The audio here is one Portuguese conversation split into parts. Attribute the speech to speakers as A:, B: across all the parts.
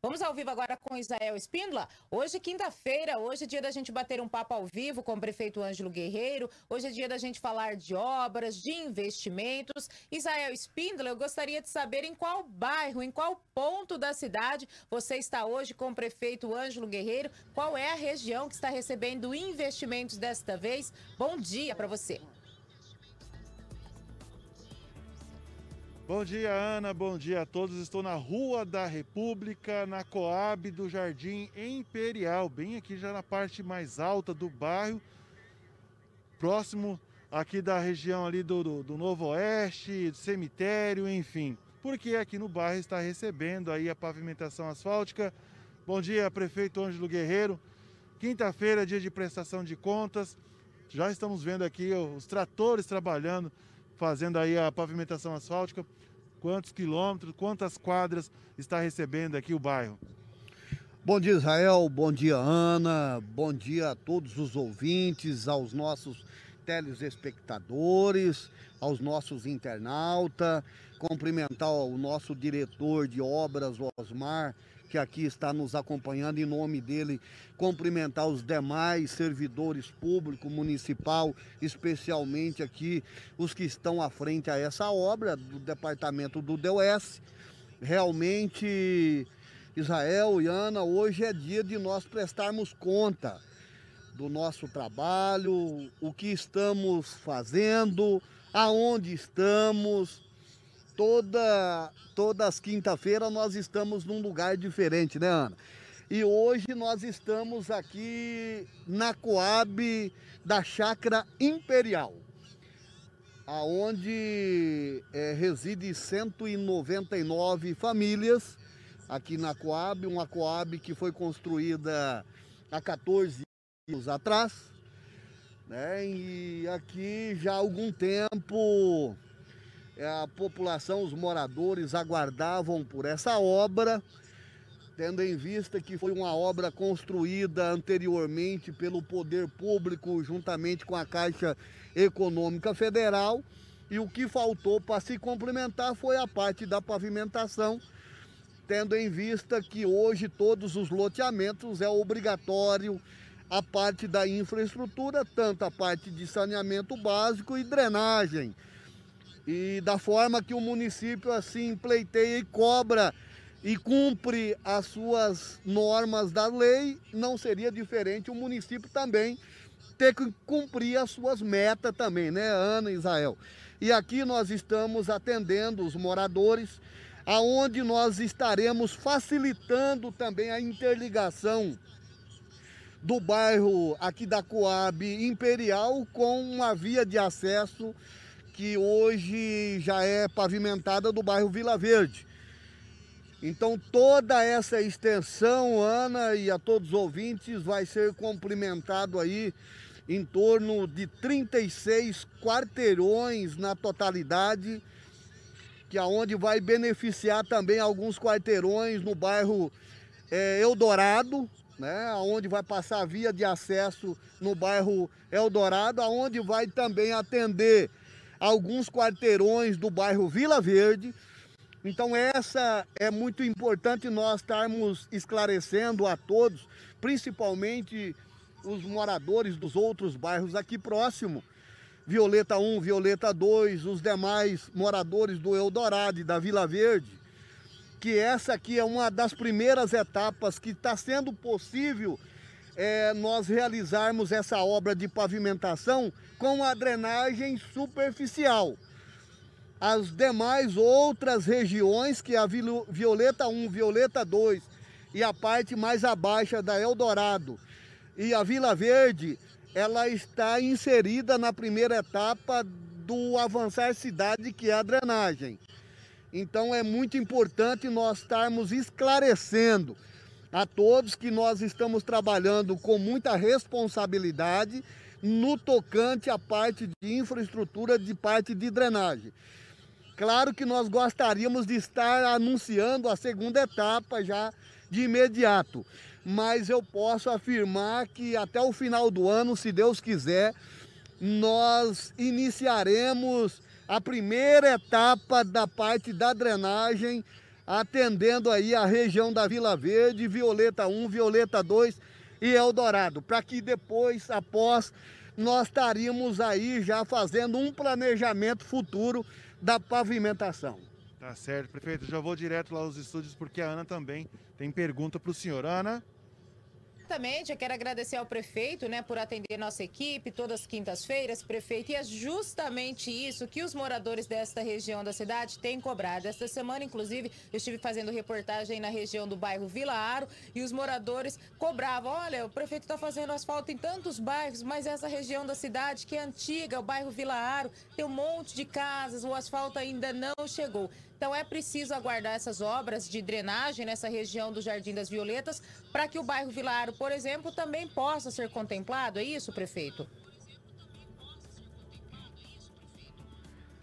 A: Vamos ao vivo agora com Israel Espíndola. Hoje, quinta-feira, hoje é dia da gente bater um papo ao vivo com o prefeito Ângelo Guerreiro. Hoje é dia da gente falar de obras, de investimentos. Israel Espíndola, eu gostaria de saber em qual bairro, em qual ponto da cidade você está hoje com o prefeito Ângelo Guerreiro. Qual é a região que está recebendo investimentos desta vez? Bom dia para você.
B: Bom dia, Ana. Bom dia a todos. Estou na Rua da República, na Coab do Jardim Imperial, bem aqui já na parte mais alta do bairro, próximo aqui da região ali do, do, do Novo Oeste, do cemitério, enfim. Porque aqui no bairro está recebendo aí a pavimentação asfáltica. Bom dia, prefeito Ângelo Guerreiro. Quinta-feira, dia de prestação de contas. Já estamos vendo aqui os tratores trabalhando fazendo aí a pavimentação asfáltica? Quantos quilômetros, quantas quadras está recebendo aqui o bairro?
C: Bom dia, Israel. Bom dia, Ana. Bom dia a todos os ouvintes, aos nossos telespectadores, aos nossos internautas, cumprimentar o nosso diretor de obras, Osmar, que aqui está nos acompanhando, em nome dele, cumprimentar os demais servidores público municipal, especialmente aqui os que estão à frente a essa obra do departamento do DOS. Realmente, Israel e Ana, hoje é dia de nós prestarmos conta do nosso trabalho, o que estamos fazendo, aonde estamos. Toda, todas as quinta-feiras nós estamos num lugar diferente, né, Ana? E hoje nós estamos aqui na Coab da Chácara Imperial, aonde é, reside 199 famílias aqui na Coab, uma Coab que foi construída há 14 anos atrás, né? E aqui já há algum tempo é, a população, os moradores aguardavam por essa obra, tendo em vista que foi uma obra construída anteriormente pelo poder público juntamente com a Caixa Econômica Federal. E o que faltou para se complementar foi a parte da pavimentação, tendo em vista que hoje todos os loteamentos é obrigatório a parte da infraestrutura, tanto a parte de saneamento básico e drenagem. E da forma que o município assim pleiteia e cobra e cumpre as suas normas da lei, não seria diferente o município também ter que cumprir as suas metas também, né, Ana e Israel? E aqui nós estamos atendendo os moradores, aonde nós estaremos facilitando também a interligação do bairro aqui da Coab Imperial com uma via de acesso que hoje já é pavimentada do bairro Vila Verde. Então toda essa extensão, Ana, e a todos os ouvintes, vai ser complementado aí em torno de 36 quarteirões na totalidade, que aonde é vai beneficiar também alguns quarteirões no bairro é, Eldorado, né? Onde vai passar a via de acesso no bairro Eldorado, aonde vai também atender alguns quarteirões do bairro Vila Verde. Então essa é muito importante nós estarmos esclarecendo a todos, principalmente os moradores dos outros bairros aqui próximo, Violeta 1, Violeta 2, os demais moradores do Eldorado e da Vila Verde, que essa aqui é uma das primeiras etapas que está sendo possível é, nós realizarmos essa obra de pavimentação com a drenagem superficial. As demais outras regiões, que é a Violeta 1, Violeta 2 e a parte mais abaixo da Eldorado e a Vila Verde, ela está inserida na primeira etapa do Avançar Cidade, que é a drenagem. Então é muito importante nós estarmos esclarecendo a todos que nós estamos trabalhando com muita responsabilidade no tocante à parte de infraestrutura, de parte de drenagem. Claro que nós gostaríamos de estar anunciando a segunda etapa já de imediato, mas eu posso afirmar que até o final do ano, se Deus quiser, nós iniciaremos a primeira etapa da parte da drenagem, atendendo aí a região da Vila Verde, Violeta 1, Violeta 2 e Eldorado, para que depois, após, nós estaríamos aí já fazendo um planejamento futuro da
B: pavimentação. Tá certo, prefeito. Já vou direto lá aos estúdios porque a Ana também tem pergunta para o senhor. Ana?
A: Exatamente, eu quero agradecer ao prefeito, né, por atender nossa equipe todas as quintas-feiras, prefeito, e é justamente isso que os moradores desta região da cidade têm cobrado. Esta semana, inclusive, eu estive fazendo reportagem na região do bairro Vila Aro e os moradores cobravam, olha, o prefeito está fazendo asfalto em tantos bairros, mas essa região da cidade que é antiga, o bairro Vila Aro, tem um monte de casas, o asfalto ainda não chegou. Então é preciso aguardar essas obras de drenagem nessa região do Jardim das Violetas para que o bairro Vilaro, por exemplo, também possa ser contemplado. É isso, prefeito?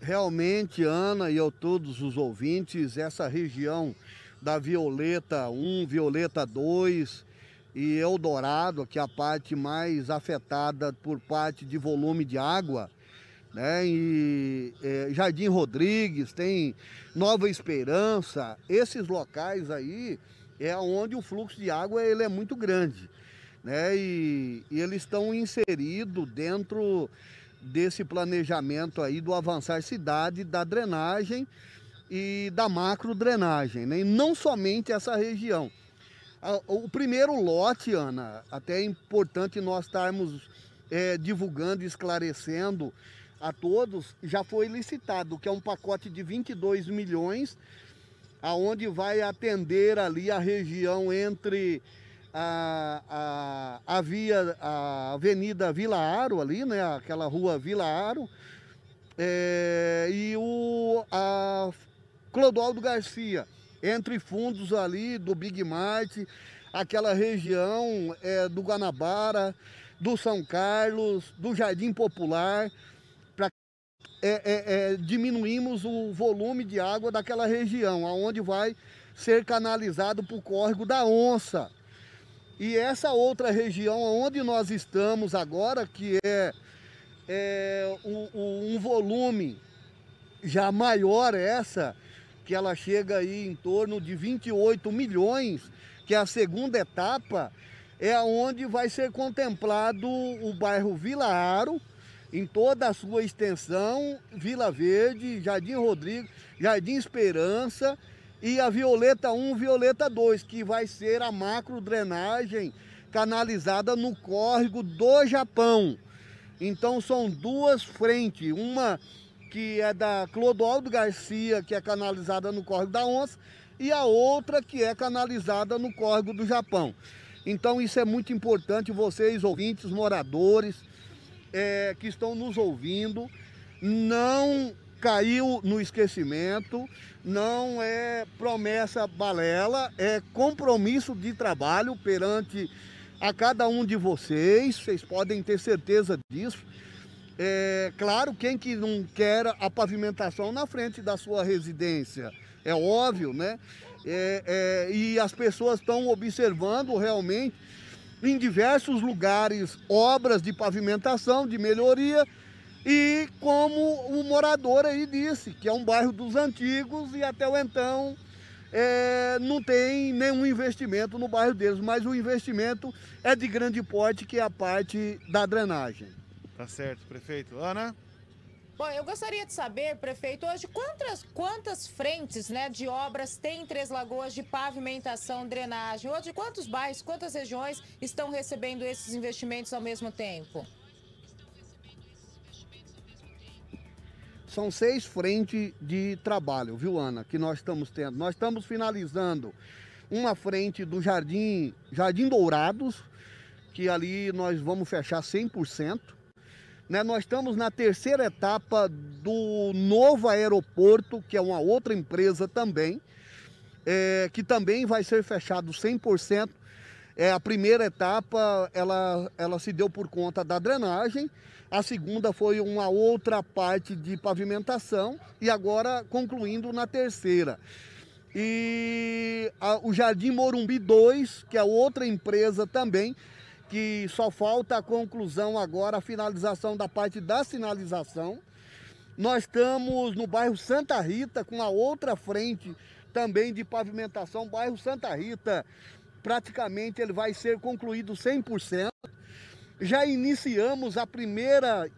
C: Realmente, Ana e eu todos os ouvintes, essa região da Violeta 1, Violeta 2 e Eldorado, que é a parte mais afetada por parte de volume de água, né? E é, Jardim Rodrigues, tem Nova Esperança, esses locais aí é onde o fluxo de água ele é muito grande, né? E, e eles estão inseridos dentro desse planejamento aí do avançar cidade, da drenagem e da macro drenagem, né? E não somente essa região. O primeiro lote, Ana, até é importante nós estarmos é, divulgando, esclarecendo a todos, já foi licitado, que é um pacote de 22 milhões, aonde vai atender ali a região entre a, a, a, via, a Avenida Vila Aro ali, né, aquela rua Vila Aro, é, e o a Clodoaldo Garcia, entre fundos ali do Big Mart, aquela região é, do Guanabara, do São Carlos, do Jardim Popular, é, é, é, diminuímos o volume de água daquela região, aonde vai ser canalizado para o córrego da onça. E essa outra região onde nós estamos agora, que é, é um, um volume já maior essa, que ela chega aí em torno de 28 milhões, que é a segunda etapa, é onde vai ser contemplado o bairro Vila Aro, em toda a sua extensão, Vila Verde, Jardim Rodrigo, Jardim Esperança e a Violeta 1, Violeta 2, que vai ser a macro drenagem canalizada no córrego do Japão. Então são duas frentes, uma que é da Clodoaldo Garcia, que é canalizada no córrego da Onça, e a outra que é canalizada no córrego do Japão. Então isso é muito importante, vocês ouvintes, moradores, é, que estão nos ouvindo, não caiu no esquecimento, não é promessa balela, é compromisso de trabalho perante a cada um de vocês, vocês podem ter certeza disso. É claro, quem que não quer a pavimentação na frente da sua residência, é óbvio, né? É, é, e as pessoas estão observando realmente em diversos lugares obras de pavimentação, de melhoria, e como o morador aí disse, que é um bairro dos antigos e até o então é, não tem nenhum investimento no bairro deles, mas o investimento é de grande porte, que é a parte da drenagem.
B: Tá certo, prefeito. Ana?
A: Bom, eu gostaria de saber, prefeito, hoje quantas, quantas frentes né, de obras tem em Três Lagoas de pavimentação, drenagem? Hoje, quantos bairros, quantas regiões estão recebendo esses investimentos ao mesmo tempo?
C: São seis frentes de trabalho, viu, Ana, que nós estamos tendo. Nós estamos finalizando uma frente do Jardim, Jardim Dourados, que ali nós vamos fechar 100%. Né? Nós estamos na terceira etapa do novo aeroporto, que é uma outra empresa também, é, que também vai ser fechado 100%. É, a primeira etapa ela, ela se deu por conta da drenagem, a segunda foi uma outra parte de pavimentação e agora concluindo na terceira. E a, o Jardim Morumbi 2, que é outra empresa também, que só falta a conclusão agora, a finalização da parte da sinalização. Nós estamos no bairro Santa Rita, com a outra frente também de pavimentação, bairro Santa Rita. Praticamente ele vai ser concluído 100%. Já iniciamos a primeira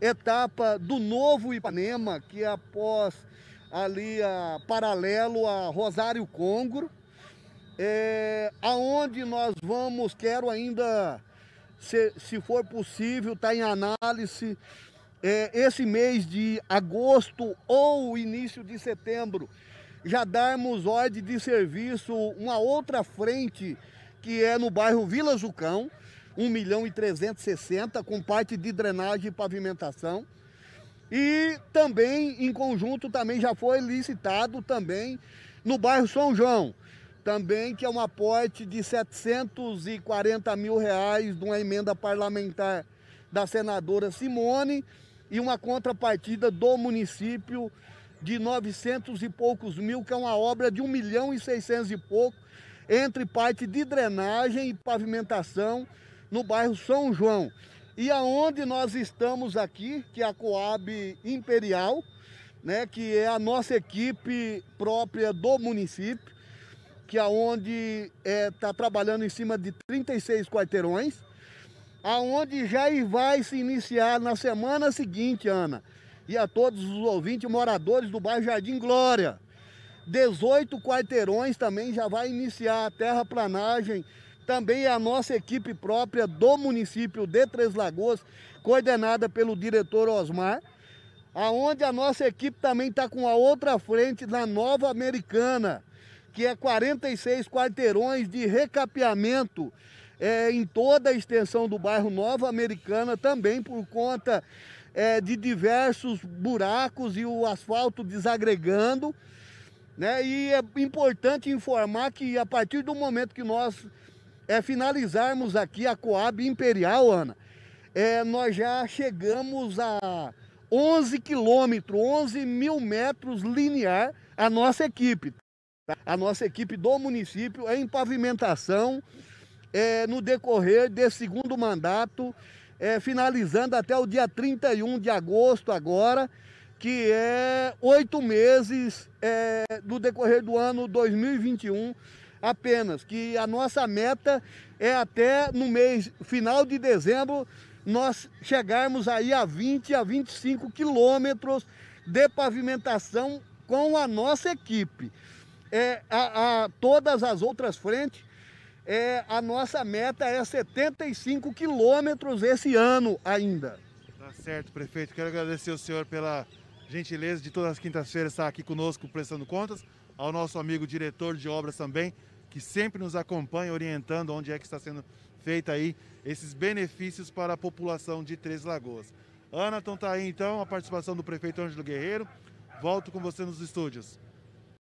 C: etapa do novo Ipanema, que é após ali a paralelo a Rosário Congro é, aonde nós vamos, quero ainda, se, se for possível, está em análise, é, esse mês de agosto ou início de setembro, já darmos ordem de serviço uma outra frente, que é no bairro Vila Jucão, 1 milhão e 360, com parte de drenagem e pavimentação. E também, em conjunto, também já foi licitado também no bairro São João, também que é um aporte de 740 mil reais de uma emenda parlamentar da senadora Simone e uma contrapartida do município de 900 e poucos mil, que é uma obra de 1 milhão e 600 e pouco, entre parte de drenagem e pavimentação no bairro São João. E aonde nós estamos aqui, que é a Coab Imperial, né, que é a nossa equipe própria do município, que aonde é, está trabalhando em cima de 36 quarteirões, aonde já vai se iniciar na semana seguinte, Ana, e a todos os ouvintes moradores do bairro Jardim Glória. 18 quarteirões também já vai iniciar a terraplanagem. Também a nossa equipe própria do município de Três Lagoas, coordenada pelo diretor Osmar, aonde a nossa equipe também está com a outra frente na Nova Americana, que é 46 quarteirões de recapeamento é, em toda a extensão do bairro Nova Americana, também por conta é, de diversos buracos e o asfalto desagregando. Né? E é importante informar que a partir do momento que nós é, finalizarmos aqui a Coab Imperial, Ana, é, nós já chegamos a 11 quilômetros, 11 mil metros linear a nossa equipe a nossa equipe do município em pavimentação é, no decorrer desse segundo mandato, é, finalizando até o dia 31 de agosto agora, que é oito meses é, do decorrer do ano 2021 apenas, que a nossa meta é até no mês final de dezembro nós chegarmos aí a 20 a 25 quilômetros de pavimentação com a nossa equipe é, a, a todas as outras frentes, é, a nossa meta é 75 quilômetros esse ano ainda.
B: Tá certo, prefeito. Quero agradecer ao senhor pela gentileza de todas as quintas-feiras estar aqui conosco prestando contas, ao nosso amigo diretor de obras também, que sempre nos acompanha orientando onde é que está sendo feita aí esses benefícios para a população de Três Lagoas. Anaton tá aí então a participação do prefeito Ângelo Guerreiro. Volto com você nos estúdios.